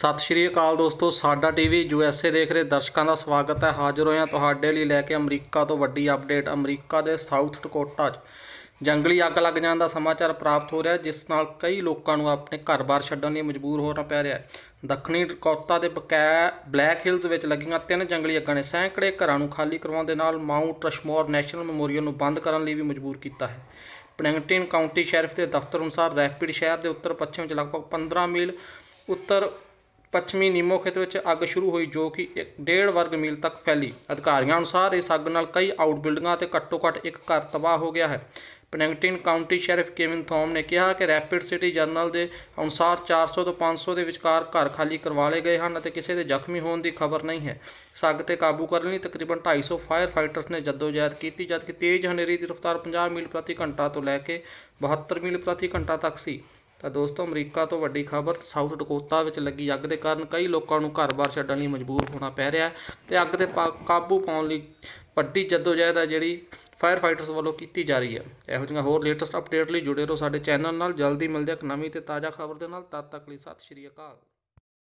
ਸਤਿ ਸ਼੍ਰੀ ਅਕਾਲ ਦੋਸਤੋ ਸਾਡਾ ਟੀਵੀ ਯੂਐਸਏ ਦੇਖ ਰਹੇ ਦਰਸ਼ਕਾਂ ਦਾ ਸਵਾਗਤ ਹੈ ਹਾਜ਼ਰ ਹੋਇਆ ਤੁਹਾਡੇ ਲਈ ਲੈ ਕੇ ਅਮਰੀਕਾ ਤੋਂ ਵੱਡੀ ਅਪਡੇਟ ਅਮਰੀਕਾ ਦੇ ਸਾਊਥ ਟਕੋਟਾ 'ਚ ਜੰਗਲੀ ਅੱਗ ਲੱਗ ਜਾਣ ਦਾ ਸਮਾਚਾਰ ਪ੍ਰਾਪਤ ਹੋ ਰਿਹਾ ਜਿਸ ਨਾਲ ਕਈ ਲੋਕਾਂ ਨੂੰ ਆਪਣੇ ਘਰ-ਬਾਰ ਛੱਡਣ ਲਈ ਮਜਬੂਰ ਹੋਣਾ ਪੈ ਰਿਹਾ ਹੈ ਦੱਖਣੀ ਟਕੋਟਾ ਦੇ ਬਲੈਕ ਹਿਲਸ ਵਿੱਚ ਲੱਗੀਆਂ ਤਿੰਨ ਜੰਗਲੀ ਅੱਗਾਂ ਨੇ ਸੈਂਕੜੇ ਘਰਾਂ ਨੂੰ ਖਾਲੀ ਕਰਵਾਉਣ ਦੇ ਨਾਲ ਮਾਊਂਟ ਰਸ਼ਮੋਰ ਨੈਸ਼ਨਲ ਮੈਮੋਰੀਅਲ ਨੂੰ ਬੰਦ ਕਰਨ ਲਈ ਵੀ ਮਜਬੂਰ ਕੀਤਾ ਹੈ ਪਨਿੰਗਟਨ ਕਾਉਂਟੀ ਸ਼ੈਰਿਫ ਦੇ ਦਫ਼ਤਰ ਅਨੁਸਾਰ ਰੈਪਿਡ ਸ਼ਹਿਰ ਦੇ ਉੱਤਰ ਪੱਛਮ ਵਿੱਚ ਲਗਭਗ 15 ਮੀਲ ਉੱਤਰ ਪੱਛਮੀ ਨੀਮੋ ਖੇਤਰ ਵਿੱਚ ਅੱਗ ਸ਼ੁਰੂ ਹੋਈ ਜੋ ਕਿ 1.5 ਵਰਗ ਮੀਲ ਤੱਕ ਫੈਲੀ ਅਧਿਕਾਰੀਆਂ ਅਨੁਸਾਰ ਇਸ ਅੱਗ ਨਾਲ ਕਈ ਆਊਟਬਿਲਡਿੰਗਾਂ ਤੇ ਘੱਟੋ-ਘੱਟ ਇੱਕ ਘਰ ਤਬਾਹ ਹੋ ਗਿਆ ਹੈ Pennington County Sheriff Kevin Thom ਨੇ ਕਿਹਾ ਕਿ ਰੈਪਿਡ ਸਿਟੀ ਜਰਨਲ ਦੇ ਅਨੁਸਾਰ 400 ਤੋਂ 500 ਦੇ ਵਿਚਕਾਰ ਘਰ ਖਾਲੀ ਕਰਵਾ ਲਏ ਗਏ ਹਨ ਅਤੇ ਕਿਸੇ ਦੇ ਜ਼ਖਮੀ ਹੋਣ ਦੀ ਖਬਰ ਨਹੀਂ ਹੈ ਸਾਗ ਤੇ ਕਾਬੂ ਕਰਨ ਲਈ ਤਕਰੀਬਨ 250 ਫਾਇਰ ਫਾਈਟਰਸ ਨੇ ਜਦੋਜਹਿਦ ਕੀਤੀ ਜਦਕਿ ਤੇਜ਼ ਹਨੇਰੀ ਦੀ ਰਫ਼ਤਾਰ 50 ਮੀਲ ਪ੍ਰਤੀ ਘੰਟਾ ਤੋਂ ਲੈ ਕੇ 72 ਮੀਲ ਪ੍ਰਤੀ ਘੰਟਾ ਤੱਕ ਸੀ ਤਾਂ ਦੋਸਤੋ ਅਮਰੀਕਾ ਤੋਂ ਵੱਡੀ ਖਬਰ ਸਾਊਥ ਡਕੋਟਾ ਵਿੱਚ ਲੱਗੀ ਅੱਗ ਦੇ ਕਾਰਨ ਕਈ ਲੋਕਾਂ ਨੂੰ ਘਰ-ਬਾਰ ਛੱਡਣ ਲਈ ਮਜਬੂਰ ਹੋਣਾ ਪੈ ਰਿਹਾ ਹੈ ਤੇ ਅੱਗ ਦੇ ਕਾਬੂ ਪਾਉਣ ਲਈ ਵੱਡੀ ਜਦੋਜਹਿਦ ਹੈ ਜਿਹੜੀ ਫਾਇਰ ਫਾਈਟਰਸ ਵੱਲੋਂ ਕੀਤੀ ਜਾ ਰਹੀ ਹੈ ਇਹੋ ਜਿਹੀਆਂ ਹੋਰ ਲੇਟੈਸਟ ਅਪਡੇਟ ਲਈ ਜੁੜੇ ਰਹੋ ਸਾਡੇ ਚੈਨਲ ਨਾਲ ਜਲਦੀ ਮਿਲਦੇ ਇੱਕ ਨਵੀਂ ਤੇ ਤਾਜ਼ਾ ਖਬਰ ਦੇ ਨਾਲ ਤਦ ਤੱਕ ਲਈ ਸਤਿ ਸ਼੍ਰੀ ਅਕਾਲ